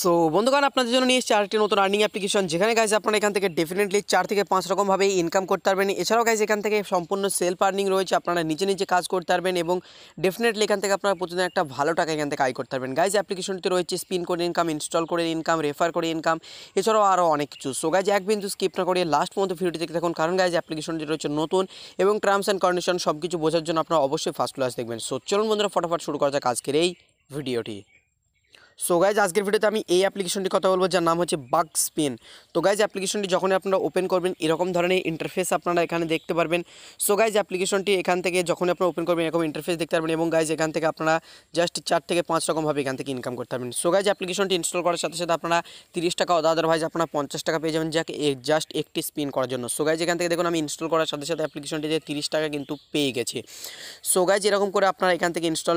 so বন্ধুগণ আপনাদের জন্য নিয়ে এসছে আরেকটি নতুন আর্নিং অ্যাপ্লিকেশন যেখানে গাইজ আপনারা এখান থেকে ডেফিনেটলি চার থেকে পাঁচ রকমভাবে ইনকাম করতে পারবেন এছাড়াও গাইজ এখান থেকে সম্পূর্ণ সেলফ আর্নিং রয়েছে আপনারা নিজে নিজে কাজ করতে পারবেন এবং ডেফিনেটলি এখান থেকে আপনারা প্রতিদিন একটা ভালো টাকা এখান থেকে আয় করতে পারবেন গাইজ অ্যাপ্লিকেশনটি রয়েছে স্পিন করে ইনকাম ইনস্টল করে ইনকাম রেফার করে ইনকাম এছাড়াও আরও অনেক কিছু সো গাইজ এক বিন্দু স্কিপ না করে লাস্ট পর্যন্ত ভিডিওটি দেখে থাকুন কারণ গাইজ অ্যাপ্লিকেশনটি রয়েছে নতুন এবং টার্মস অ্যান্ড কন্ডিশন সব কিছু বোঝার জন্য আপনারা অবশ্যই ফার্স্ট ক্লাস দেখবেন সো চলুন বন্ধুরা ফটাফট শুরু করা যাক আজকের এই ভিডিওটি সো গাইজ আজকের ভিডিওতে আমি এই অ্যাপ্লিকেশনটি কথা বলবো যার নাম হচ্ছে বাগ স্পিন তো গাইজ অ্যাপ্লিকেশনটি যখন আপনারা ওপেন করবেন এরকম ধরনের ইন্টারফেস আপনারা এখানে দেখতে পারবেন সো গাইজ অ্যাপ্লিকেশনটি এখান থেকে যখন আপনারা ওপেন করবেন এরকম ইন্টারফেস দেখতে পারবেন এবং গাইজ এখান থেকে আপনারা জাস্ট চার থেকে পাঁচ রকমভাবে এখান থেকে ইনকাম করতে পারবেন সো গাইজ অ্যাপ্লিকেশনটি ইনস্টল করার সাথে সাথে আপনারা তিরিশ টাকা আদারওয়াইজ আপনারা পঞ্চাশ টাকা পেয়ে যাবেন যাকে জাস্ট একটি স্পিন করার জন্য সো গাইজ এখান থেকে দেখুন আমি ইনস্টল করার সাথে সাথে অ্যাপ্লিকেশনটি যে তিরিশ টাকা কিন্তু পেয়ে গেছে সো গাইজ এরকম করে আপনারা এখান থেকে ইনস্টল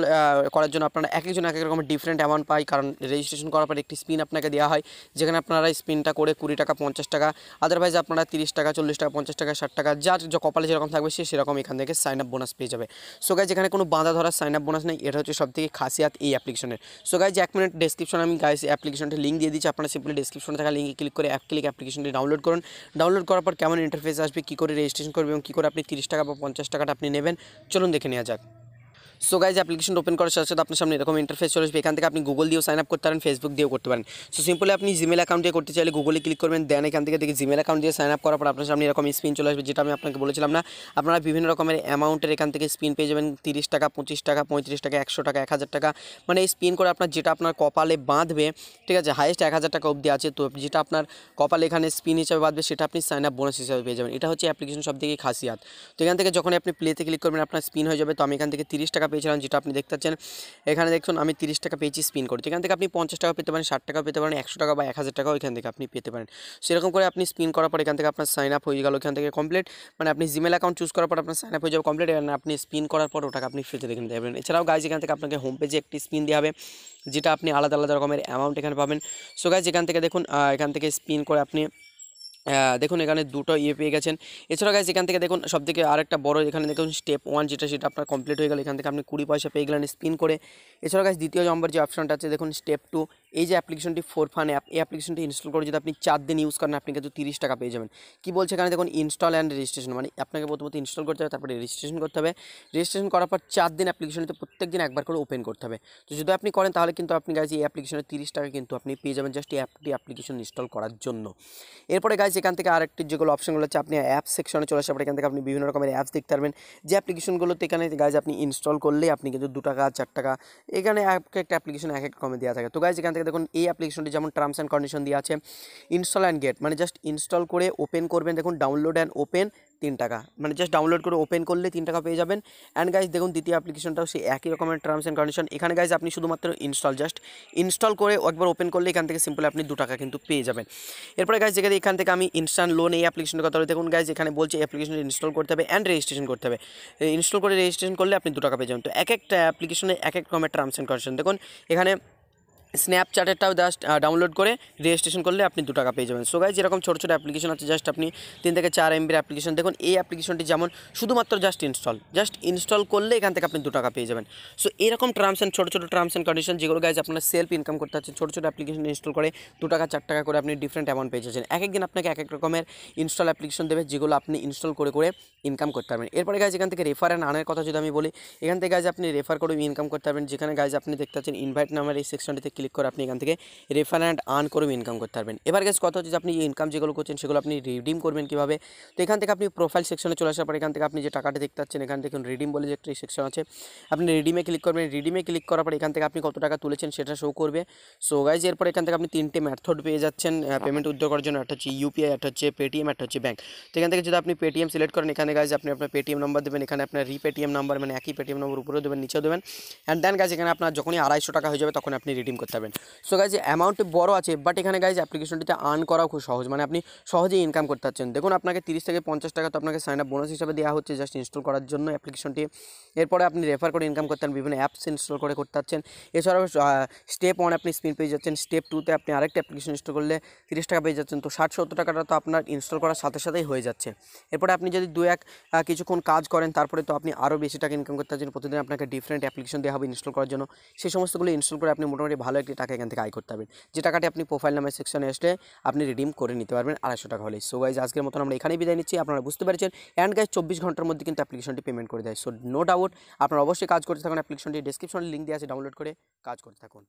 করার জন্য আপনারা এক একজন এক এক রকম ডিফারেন্ট অ্যামাউন্ট পাই কারণ রেজিস্ট্রেশন করার পর একটি স্পিন আপনাকে দেওয়া হয় যেখানে আপনারা স্পিনটা করে কুড়ি টাকা পঞ্চাশ টাকা আদারওয়াইজ আপনারা তিরিশ টাকা চল্লিশ টাকা পঞ্চাশ টাকা ষাট টাকা যার কপালে যেরকম থাকবে সে সেরকম এখান থেকে সাইন আপ বোনাস পেয়ে যাবে সো গাইজ এখানে কোনো বাঁধা ধরার সাইন আপ বোনাস নেই এটা হচ্ছে সবথেকে খাসিয়াত এই অ্যাপ্লিকেশনের সো গাইজ এক মিনিট ডেসক্রিপশনে আমি গাইজ অ্যাপ্লিকেশনটা লিঙ্ক দিয়ে দিচ্ছি আপনারা সিম্পলি ডেসক্রিপশনে থাকা লিঙ্কে ক্লিক করে অ্যাপ ক্লিক অ্যাপ্লিকেশনটি ডাউনলোড করুন ডাউনলোড করার পর কেমন ইন্টারফেস আসবে কী করে রেজিস্ট্রেশন করবে এবং কী করে আপনি তিরিশ টাকা বা পঞ্চাশ টাকাটা আপনি নেবেন চলুন দেখে নেওয়া যাক সো গাইজ অ্যাপ্লিকেশন ওপেন করার সাথে সাথে আপনার সামনে এরকম ইন্টারফেস চলে আসবে এখান থেকে আপনি গুগল দিয়েও সাইন আপ করতে পারেন ফেসবুক দিয়েও করতে পারেন সো সিম্পলি আপনি জিমেল অ্যাকাউন্ট দিয়ে করতে চাইলে গুগলে ক্লিক করবেন দেন এখান থেকে দেখি জিমেল অ্যাকাউন্ট দিয়ে সাইন আপ করার পর আপনার সামনে এরকম স্পিন চলে আসবে যেটা আমি আপনাকে বলেছিলাম না আপনারা বিভিন্ন রকমের অ্যামাউন্টের এখান থেকে স্পিন পেয়ে যাবেন তিরিশ টাকা পঁচিশ টাকা পঁয়ত্রিশ টাকা একশো টাকা এক হাজার টাকা মানে এই স্পিন করে আপনার যেটা আপনার কপালে বাঁধবে ঠিক আছে হায়েস্ট এক হাজার টাকা অবধি আছে তো যেটা আপনার কপালে এখানে স্পিন হিসাবে বাঁধবে সেটা আপনি সাইন আপ বোনাস হিসাবে পেয়ে যাবেন এটা হচ্ছে অ্যাপ্লিকেশন সব থেকে খাসিয়াত তো এখান থেকে যখন আপনি প্লেতে ক্লিক করবেন আপনার স্পিন হয়ে যাবে তো আমি এখান থেকে তিরিশ টাকা টাকা পেয়েছিলাম যেটা আপনি দেখতে পাচ্ছেন এখানে দেখুন আমি তিরিশ টাকা পেয়েছি স্পিন করতে এখান থেকে আপনি পঞ্চাশ টাকা পেতে পারেন ষাট টাকা পেতে পারেন একশো টাকা বা এক হাজার টাকাও এখান থেকে আপনি পেতে পারেন সেরকম করে আপনি স্পিন করার পর এখান থেকে আপনার সাইন আপ হয়ে গেল এখান থেকে কমপ্লিট মানে আপনি জিমেল অ্যাকাউন্ট চুজ করার পর আপনার সাইন আপ হয়ে যাবে কমপ্লিট এখানে আপনি স্পিন করার পর ওটাকে আপনি ফ্রিতে দেখে নিতে এছাড়াও গাইজ এখান থেকে আপনাকে হোম পেজে একটি স্পিন দেওয়া হবে যেটা আপনি আলাদা আলাদা রকমের অ্যামাউন্ট এখানে পাবেন সো গাইজ এখান থেকে দেখুন এখান থেকে স্পিন করে আপনি দেখুন এখানে দুটো ইয়ে পেয়ে গেছেন এছাড়া গাইজ এখান থেকে দেখুন সব থেকে আরেকটা বড় এখানে দেখুন স্টেপ ওয়ান যেটা সেটা আপনার কমপ্লিট হয়ে গেল এখান থেকে আপনি কুড়ি পয়সা পেয়ে গেলেন স্পিন করে এছাড়া গাইজ দ্বিতীয় নম্বর যে অপশনটা আছে দেখুন স্টেপ টু এই যে অ্যাপ্লিকেশনটি ফোর ফান অ্যাপ এই অ্যাপ্লিকেশনটি ইনস্টল করে যদি আপনি চার দিন ইউজ করেন আপনি কিন্তু তিরিশ টাকা পেয়ে যাবেন কী বলছে এখানে দেখুন ইনস্টল অ্যান্ড রেজিস্ট্রেশন মানে আপনাকে প্রথমত ইনস্টল করতে হবে তারপরে রেজিস্ট্রেশন করতে হবে রেজিস্ট্রেশন করার পর চার দিন অ্যাপ্লিকেশনটি প্রত্যেক দিন একবার করে ওপেন করতে হবে তো যদি আপনি করেন তাহলে কিন্তু আপনি গাইজ এই অ্যাপ্লিকেশনের তিরিশ টাকা কিন্তু আপনি পেয়ে যাবেন জাস্ট এই অ্যাপটি অ্যাপ্লিকেশন ইনস্টল করার জন্য এরপরে গাইজ এখান থেকে আরেকটি যেগুলো অপশনগুলো হচ্ছে আপনি অ্যাপস সেকশনে চলে আসে এখান থেকে আপনি বিভিন্ন রকমের অ্যাপস দেখতে পারবেন যে অ্যাপ্লিকেশনগুলোতে এখানে গাইজ আপনি ইনস্টল করলে আপনি কিন্তু দু টাকা চার টাকা এখানে এক একটা অ্যাপ্লিকেশন এক এক কমে দেওয়া থাকে তো গাইজ এখান থেকে দেখুন এই অ্যাপ্লিকেশনটি যেমন টার্মস অ্যান্ড কন্ডিশন দিয়ে আছে ইনস্টল অ্যান্ড গেট মানে জাস্ট ইনস্টল করে ওপেন করবেন দেখুন ডাউনলোড অ্যান্ড ওপেন তিন টাকা মানে জাস্ট ডাউনলোড করে ওপেন করলে তিন টাকা পেয়ে যাবেন অ্যান্ড গাইজ দেখুন দ্বিতীয় অ্যাপ্লিকেশনটাও সেই একই রকমের টার্মস অ্যান্ড কন্ডিশন এখানে গাইজ আপনি শুধুমাত্র ইনস্টল জাস্ট ইনস্টল করে একবার ওপেন করলে এখান থেকে সিম্পল আপনি দু টাকা কিন্তু পেয়ে যাবেন এরপরে গাইজ যেখানে এখান থেকে আমি ইনস্ট্যান্ট লোন এই অ্যাপ্লিকেশনের কথা বলে দেখুন গাইজ এখানে বলছে অ্যাপ্লিকেশনটা ইনস্টল করতে হবে অ্যান্ড রেজিস্ট্রেশন করতে হবে ইনস্টল করে রেজিস্ট্রেশন করলে আপনি দু টাকা পেয়ে যাবেন তো এক একটা অ্যাপ্লিকেশনে এক এক রকমের টার্মস অ্যান্ড কন্ডিশন দেখুন এখানে স্ন্যাপচ্যাটেরটাও জাস্ট ডাউনলোড করে রেজিস্ট্রেশন করলে আপনি দু টাকা পেয়ে যাবেন সো গাই যেরকম ছোটো ছোটো অ্যাপ্লিকেশন আছে জাস্ট আপনি তিন থেকে চার এমবির অ্যাপ্লিকেশন দেখুন এই অ্যাপ্লিকেশনটি যেমন শুধুমাত্র জাস্ট ইনস্টল জাস্ট ইনস্টল করলে এখান থেকে আপনি দু টাকা পেয়ে যাবেন সো এরকম টার্মস অ্যান্ড ছোটো ছোটো টার্মস অ্যান্ড কন্ডিশন যেগুলো গাইজ আপনার সেলফ ইনকাম করতে হচ্ছে ছোটো ছোটো অ্যাপ্লিকেশন ইনস্টল করে দু টাকা চার টাকা করে আপনি ডিফারেন্ট অ্যামাউন্ট পেয়ে যাচ্ছেন এক একদিন আপনাকে এক এক রকমের ইনস্টল অ্যাপ্লিকেশন দেবে যেগুলো আপনি ইনস্টল করে করে ইনকাম করতে পারবেন এরপরে গাইজ এখান থেকে রেফার অ্যান্ড আনের কথা যদি আমি বলি এখান থেকে গাইজ আপনি রেফার করে ইনকাম করতে পারবেন যেখানে গাইজ আপনি দেখতে পাচ্ছেন ইনভাইট নামের এই সেকশনটিতে ক্লিক করে আপনি এখান থেকে রেফার এন্ড আর্ন করে ইনকাম করতে পারবেন এবার गाइस কথা হচ্ছে যে আপনি ইনকাম যেগুলো করছেন সেগুলো আপনি রিডিম করবেন কিভাবে তো এখান থেকে আপনি প্রোফাইল সেকশনে চলে আসলে পারে এখান থেকে আপনি যে টাকাটা দেখতে পাচ্ছেন এখান থেকে কোন রিডিম বলে একটা সেকশন আছে আপনি রিডিমে ক্লিক করবেন রিডিমে ক্লিক করা পরে এখান থেকে আপনি কত টাকা তুলেছেন সেটা শো করবে সো गाइस এরপর এখান থেকে আপনি তিনটে মেথড পেয়ে যাচ্ছেন পেমেন্ট উদ্ধ করার জন্য যেটা হচ্ছে ইউপিআই যেটা হচ্ছে Paytm যেটা হচ্ছে ব্যাংক তো এখান থেকে যদি আপনি Paytm সিলেক্ট করেন এখানে गाइस আপনি আপনার Paytm নাম্বার দিবেন এখানে আপনার রি Paytm নাম্বার মানে একই Paytm নাম্বার উপরে দিবেন নিচে দিবেন এন্ড দেন गाइस এখানে আপনি যখনই 2500 টাকা হয়ে যাবে তখন আপনি রিডিম করতে পারবেন সো গাইজ অ্যামাউন্ট বড় আছে বাট এখানে গাইজ অ্যাপ্লিকেশনটিতে আর্ন করাও খুব সহজ মানে আপনি সহজেই ইনকাম করতে পারছেন দেখুন আপনাকে তিরিশ থেকে পঞ্চাশ টাকা তো আপনাকে সাইন আপ বোনাস হিসাবে দেওয়া হচ্ছে জাস্ট ইনস্টল করার জন্য অ্যাপ্লিকেশনটি এরপরে আপনি রেফার করে ইনকাম করতে বিভিন্ন অ্যাপস ইনস্টল করে করতে পারছেন এছাড়াও স্টেপ ওয়ান আপনি স্পিন পেয়ে যাচ্ছেন স্টেপ টুতে আপনি আরেকটা অ্যাপ্লিকেশন ইনস্টল করলে তিরিশ টাকা পেয়ে যাচ্ছেন তো ষাট সত্তর টাকাটা তো আপনার ইনস্টল করার সাথে সাথেই হয়ে যাচ্ছে এরপরে আপনি যদি দু এক কিছুক্ষণ কাজ করেন তারপরে তো আপনি আরও বেশি টাকা ইনকাম করতে পারছেন প্রতিদিন আপনাকে ডিফারেন্ট অ্যাপ্লিকেশন দেওয়া হবে ইনস্টল করার জন্য সেই সমস্তগুলো ইনস্টল করে আপনি মোটামুটি ভালো ভালো একটি টাকা এখান থেকে আয় করতে পারবেন যে টাকাটি আপনি প্রোফাইল নামের সেকশনে এসে আপনি রিডিম করে নিতে পারবেন আড়াইশো টাকা হলে সো গাইজ আজকের মতন আমরা এখানেই বিদায় নিচ্ছি আপনারা বুঝতে পারছেন অ্যান্ড গাইজ চব্বিশ ঘন্টার মধ্যে কিন্তু অ্যাপ্লিকেশনটি পেমেন্ট করে দেয় সো নো ডাউট আপনারা অবশ্যই কাজ করতে থাকুন অ্যাপ্লিকেশনটি ডিসক্রিপশনে লিঙ্ক দিয়ে আছে ডাউনলোড করে কাজ করতে থাকুন